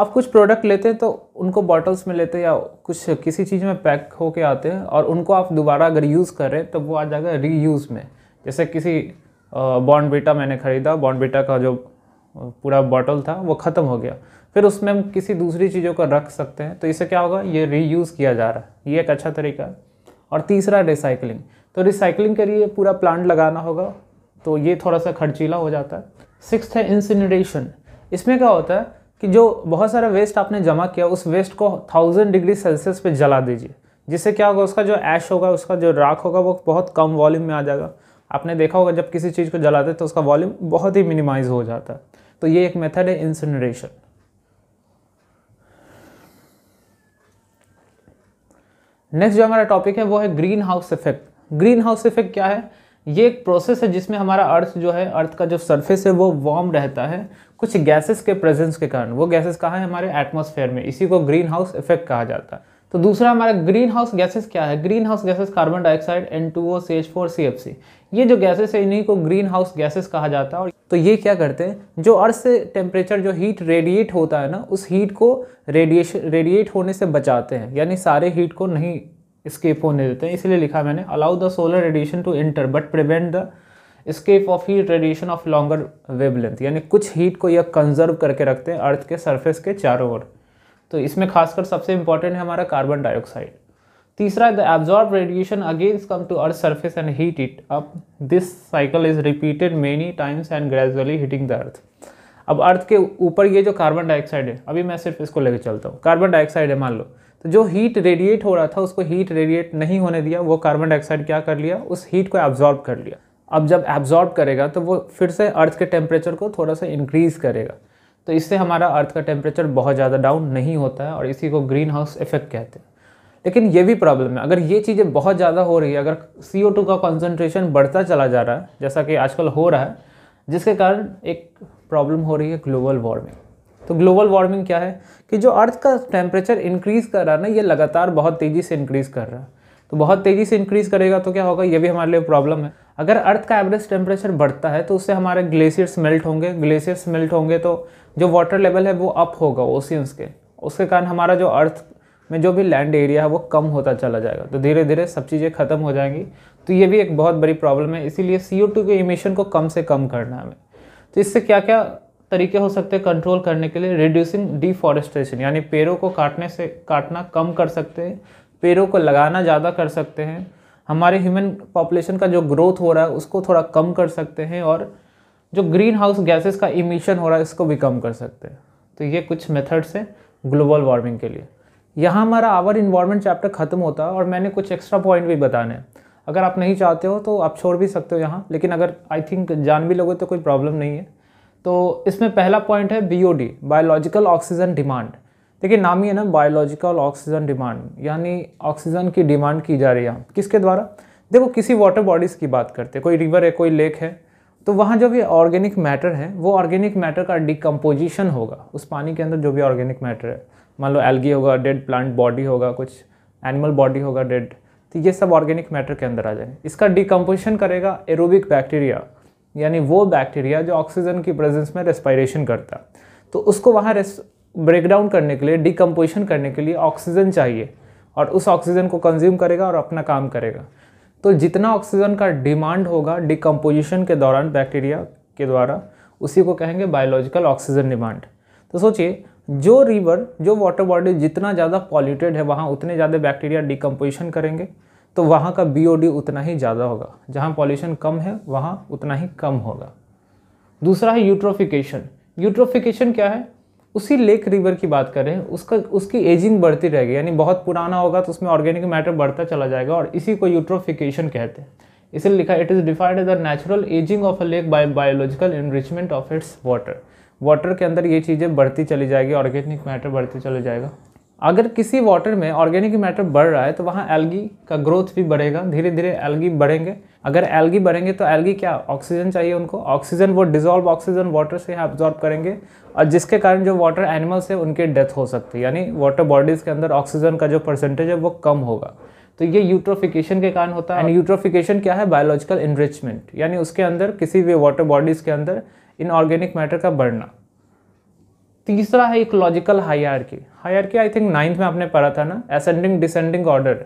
आप कुछ प्रोडक्ट लेते हैं तो उनको बॉटल्स में लेते हैं या कुछ किसी चीज़ में पैक होके आते हैं और उनको आप दोबारा अगर यूज़ कर रहे हैं तो वो आ जाएगा रीयूज़ में जैसे किसी बॉन्डबीटा मैंने ख़रीदा बॉन्डबीटा का जो पूरा बॉटल था वो ख़त्म हो गया फिर उसमें हम किसी दूसरी चीज़ों को रख सकते हैं तो इससे क्या होगा ये रीयूज़ किया जा रहा है ये एक अच्छा तरीका है और तीसरा रिसाइकलिंग तो रिसाइकलिंग के लिए पूरा प्लांट लगाना होगा तो ये थोड़ा सा खर्चीला हो जाता है सिक्स है इंसिनरेशन इसमें क्या होता है कि जो बहुत सारा वेस्ट आपने जमा किया उस वेस्ट को थाउजेंड डिग्री सेल्सियस पे जला दीजिए जिससे क्या होगा उसका जो ऐश होगा उसका जो राख होगा वो बहुत कम वॉल्यूम में आ जाएगा आपने देखा होगा जब किसी चीज़ को जलाते तो उसका वॉल्यूम बहुत ही मिनिमाइज हो जाता है तो ये एक मेथड है इंसनरेशन नेक्स्ट जो हमारा टॉपिक है वो है greenhouse effect greenhouse effect क्या है ये एक प्रोसेस है जिसमें हमारा अर्थ जो है अर्थ का जो सरफेस है वो वार्म रहता है कुछ गैसेस के प्रेजेंस के कारण वो गैसेस कहाँ है हमारे एटमॉस्फेयर में इसी को ग्रीन हाउस इफेक्ट कहा जाता है तो दूसरा हमारा ग्रीन हाउस गैसेस क्या है greenhouse gases carbon dioxide N two O C H four C F C ये जो गैसेस है इन्हीं को ग्रीन हाउस गैसेस कहा जाता है और तो ये क्या करते हैं जो अर्थ से टेम्परेचर जो हीट रेडिएट होता है ना उस हीट को रेडिएशन रेडिएट होने से बचाते हैं यानी सारे हीट को नहीं स्केप होने देते हैं इसलिए लिखा मैंने allow the solar radiation to enter but prevent the escape of heat radiation of longer wavelength यानी कुछ हीट को यह कंजर्व करके रखते हैं अर्थ के सरफेस के चारों ओर तो इसमें खासकर सबसे इंपॉर्टेंट है हमारा कार्बन डाइऑक्साइड तीसरा the absorb radiation against come to earth surface and heat it अब this cycle is repeated many times and gradually heating the earth अब अर्थ के ऊपर ये जो कार्बन डाइऑक्साइड है अभी मैं सिर्फ इसको लेकर चलता हूँ कार्बन डाइऑक्साइड है मान लो तो जो हीट रेडिएट हो रहा था उसको हीट रेडिएट नहीं होने दिया वो कार्बन डाइऑक्साइड क्या कर लिया उस हीट को एब्जॉर्ब कर लिया अब जब एब्जॉर्ब करेगा तो वो फिर से अर्थ के टेम्परेचर को थोड़ा सा इंक्रीज़ करेगा तो इससे हमारा अर्थ का टेम्परेचर बहुत ज़्यादा डाउन नहीं होता है और इसी को ग्रीन हाउस इफेक्ट कहते हैं लेकिन ये भी प्रॉब्लम है अगर ये चीज़ें बहुत ज़्यादा हो रही है अगर सी का कॉन्सेंट्रेशन बढ़ता चला जा रहा है जैसा कि आजकल हो रहा है जिसके कारण एक प्रॉब्लम हो रही है ग्लोबल वार्मिंग तो ग्लोबल वार्मिंग क्या है कि जो अर्थ का टेम्परेचर इंक्रीज़ कर रहा है ना ये लगातार बहुत तेज़ी से इंक्रीज़ कर रहा है तो बहुत तेज़ी से इंक्रीज़ करेगा तो क्या होगा ये भी हमारे लिए प्रॉब्लम है अगर अर्थ का एवरेज टेम्परेचर बढ़ता है तो उससे हमारे ग्लेशियर्स मेल्ट होंगे ग्लेशियर्स मेल्ट होंगे तो जो वाटर लेवल है वो अप होगा ओशियंस के उसके कारण हमारा जो अर्थ में जो भी लैंड एरिया है वो कम होता चला जाएगा तो धीरे धीरे सब चीज़ें ख़त्म हो जाएंगी तो ये भी एक बहुत बड़ी प्रॉब्लम है इसीलिए सी के इमिशन को कम से कम करना है हमें तो इससे क्या क्या तरीके हो सकते हैं कंट्रोल करने के लिए रिड्यूसिंग डिफॉरेस्टेशन यानी पेड़ों को काटने से काटना कम कर सकते हैं पेड़ों को लगाना ज़्यादा कर सकते हैं हमारे ह्यूमन पॉपुलेशन का जो ग्रोथ हो रहा है उसको थोड़ा कम कर सकते हैं और जो ग्रीन हाउस गैसेस का इमिशन हो रहा है इसको भी कम कर सकते हैं तो ये कुछ मेथड्स हैं ग्लोबल वार्मिंग के लिए यहाँ हमारा आवर इन्वायरमेंट चैप्टर ख़त्म होता है और मैंने कुछ एक्स्ट्रा पॉइंट भी बताने हैं अगर आप नहीं चाहते हो तो आप छोड़ भी सकते हो यहाँ लेकिन अगर आई थिंक जान भी लोगे तो कोई प्रॉब्लम नहीं है तो इसमें पहला पॉइंट है बी बायोलॉजिकल ऑक्सीजन डिमांड देखिए नाम ही है ना बायोलॉजिकल ऑक्सीजन डिमांड यानी ऑक्सीजन की डिमांड की जा रही है किसके द्वारा देखो किसी वाटर बॉडीज़ की बात करते हैं कोई रिवर है कोई लेक है तो वहाँ जो भी ऑर्गेनिक मैटर है वो ऑर्गेनिक मैटर का डिकम्पोजिशन होगा उस पानी के अंदर जो भी ऑर्गेनिक मैटर है मान लो एल्गी होगा डेड प्लांट बॉडी होगा कुछ एनिमल बॉडी होगा डेड तो ये सब ऑर्गेनिक मैटर के अंदर आ जाए इसका डिकम्पोजिशन करेगा एरोबिक बैक्टीरिया यानी वो बैक्टीरिया जो ऑक्सीजन की प्रेजेंस में रेस्पायरेशन करता तो उसको वहाँ ब्रेक डाउन करने के लिए डिकम्पोजिशन करने के लिए ऑक्सीजन चाहिए और उस ऑक्सीजन को कंज्यूम करेगा और अपना काम करेगा तो जितना ऑक्सीजन का डिमांड होगा डिकम्पोजिशन के दौरान बैक्टीरिया के द्वारा उसी को कहेंगे बायोलॉजिकल ऑक्सीजन डिमांड तो सोचिए जो रिवर जो वाटर बॉडी जितना ज़्यादा पॉल्यूटेड है वहाँ उतने ज़्यादा बैक्टीरिया डिकम्पोजिशन करेंगे तो वहाँ का बी उतना ही ज़्यादा होगा जहाँ पॉल्यूशन कम है वहाँ उतना ही कम होगा दूसरा है यूट्रोफिकेशन यूट्रोफिकेशन क्या है उसी लेक रिवर की बात करें उसका उसकी एजिंग बढ़ती रहेगी यानी बहुत पुराना होगा तो उसमें ऑर्गेनिक मैटर बढ़ता चला जाएगा और इसी को यूट्रोफिकेशन कहते हैं इसलिए लिखा it is defined as the natural ageing of a lake by biological enrichment of its water water के अंदर ये चीज़ें बढ़ती चली जाएगी ऑर्गेनिक मैटर बढ़ते चले जाएगा अगर किसी वाटर में ऑर्गेनिक मैटर बढ़ रहा है तो वहाँ एल्गी का ग्रोथ भी बढ़ेगा धीरे धीरे एल्गी बढ़ेंगे अगर एल्गी बढ़ेंगे तो एल्गी क्या ऑक्सीजन चाहिए उनको ऑक्सीजन वो डिजॉल्व ऑक्सीजन वाटर से यहाँ करेंगे और जिसके कारण जो वाटर एनिमल्स है उनके डेथ हो सकती है यानी वाटर बॉडीज़ के अंदर ऑक्सीजन का जो परसेंटेज है वो कम होगा तो ये यूट्रोफिकेशन के कारण होता है यूट्रोफिकेशन क्या है बायोलॉजिकल इनरिचमेंट यानी उसके अंदर किसी भी वाटर बॉडीज़ के अंदर इनऑर्गेनिक मैटर का बढ़ना तीसरा है इकोलॉजिकल आर के आई थिंक नाइन्थ में आपने पढ़ा था ना एसेंडिंग डिसेंडिंग ऑर्डर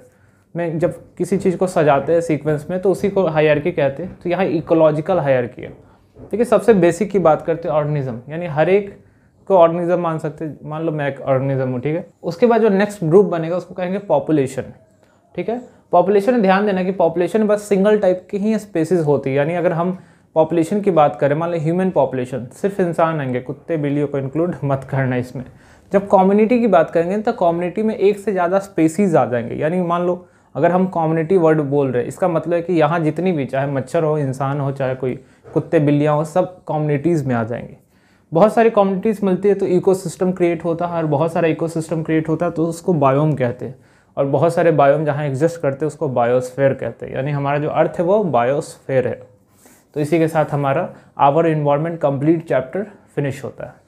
में जब किसी चीज़ को सजाते हैं सीक्वेंस में तो उसी को के कहते हैं तो यहाँ इकोलॉजिकल हायरकी है ठीक है सबसे बेसिक की बात करते हैं ऑर्गेनिज्म यानी हर एक को ऑर्गेनिज्म मान सकते हैं मान लो मैं एक ऑर्गेनिज्म हूँ ठीक है उसके बाद जो नेक्स्ट ग्रुप बनेगा उसको कहेंगे पॉपुलेशन ठीक है पॉपुलेशन ध्यान देना कि पॉपुलेशन बस सिंगल टाइप की ही स्पेसिस होती है यानी अगर हम पॉपुलेशन की बात करें मान लो ह्यूमन पॉपुलेशन सिर्फ इंसान आएंगे कुत्ते बिल्लियों को इंक्लूड मत करना इसमें जब कम्युनिटी की बात करेंगे तो कम्युनिटी में एक से ज़्यादा स्पेसीज आ जाएंगे यानी मान लो अगर हम कम्युनिटी वर्ड बोल रहे हैं इसका मतलब है कि यहाँ जितनी भी चाहे मच्छर हो इंसान हो चाहे कोई कुत्ते बिल्लियाँ हो सब कम्युनिटीज़ में आ जाएंगे बहुत सारी कम्युनिटीज़ मिलती है तो इको क्रिएट होता है और बहुत सारा इको क्रिएट होता है तो उसको बायोम कहते हैं और बहुत सारे बायोम जहाँ एग्जिस्ट करते हैं उसको बायोस्फेयर कहते हैं यानी हमारा जो अर्थ है वो बायोस्फेयर है तो इसी के साथ हमारा our environment complete chapter finish होता है